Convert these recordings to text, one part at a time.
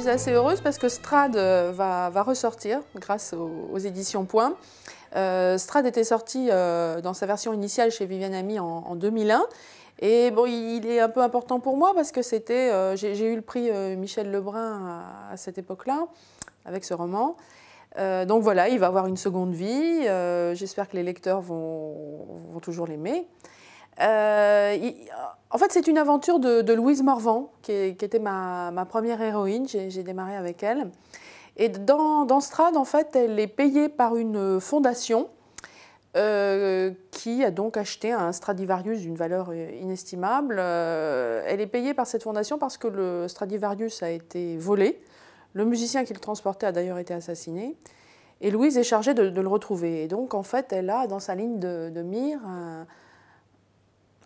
suis assez heureuse parce que Strad euh, va, ressortir grâce aux, éditions Point. Euh, Strad était sorti euh, dans sa version initiale chez Viviane Ami en, 2001. Et bon, il est un peu important pour moi parce que c'était, euh, j'ai eu le prix Michel Lebrun à, cette époque-là avec ce roman. donc voilà, il va avoir une seconde vie. J'espère que les lecteurs vont toujours l'aimer. Euh, en fait, c'est une aventure de, Louise Morvan, qui, était ma, première héroïne. J'ai démarré avec elle. Et dans, Strad, en fait, elle est payée par une fondation euh, qui a donc acheté un Stradivarius d'une valeur inestimable. Euh, elle est payée par cette fondation parce que le Stradivarius a été volé. Le musicien qui le transportait a d'ailleurs été assassiné. Et Louise est chargée de, le retrouver. Et donc, en fait, elle a dans sa ligne de, de mire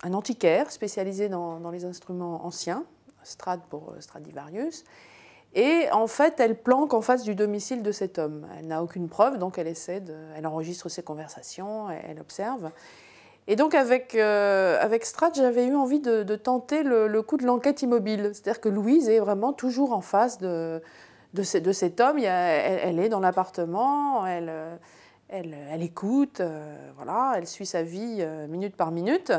un antiquaire spécialisé dans, les instruments anciens, Strad pour euh, Stradivarius. Et en fait, elle planque en face du domicile de cet homme. Elle n'a aucune preuve, donc elle essaie de, elle enregistre ses conversations, elle observe. Et donc avec, euh, avec Strad, j'avais eu envie de, tenter le, coup de l'enquête immobile. C'est-à-dire que Louise est vraiment toujours en face de, de, cet homme. elle, est dans l'appartement, elle, euh, elle, elle écoute, voilà, elle suit sa vie minute par minute.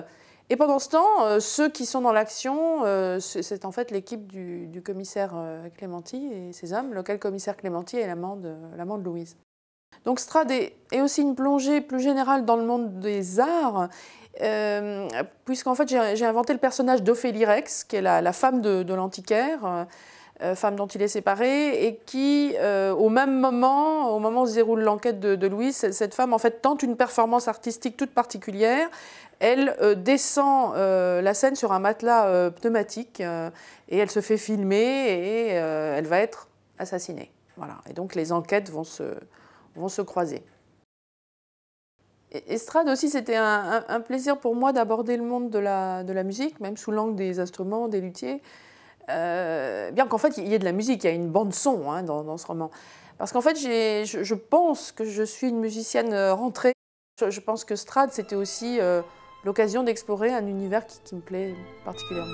Et pendant ce temps, euh, ceux qui sont dans l'action, euh, c'est en fait l'équipe du, commissaire euh, Clémenti et ses hommes, lequel commissaire Clémenti et l'amande Louise. Donc Strad est, aussi une plongée plus générale dans le monde des arts, puisqu'en fait j'ai inventé le personnage d'Ophélie Rex, qui est la, femme de l'antiquaire, euh, femme dont il est séparé, et qui, euh, au même moment, au moment où se déroule l'enquête de, de, Louis, cette femme en fait tente une performance artistique toute particulière. Elle euh, descend la scène sur un matelas pneumatique et elle se fait filmer et elle va être assassinée. Et donc les enquêtes vont se, croiser. Estrade aussi, c'était un, plaisir pour moi d'aborder le monde de la, de la musique, même sous l'angle des instruments, des luthiers. Euh, bien qu'en fait il y ait de la musique, il y a une bande son hein, dans, ce roman. Parce qu'en fait, je, pense que je suis une musicienne euh, rentrée. Je, pense que Strad, c'était aussi euh, l'occasion d'explorer un univers qui me plaît particulièrement.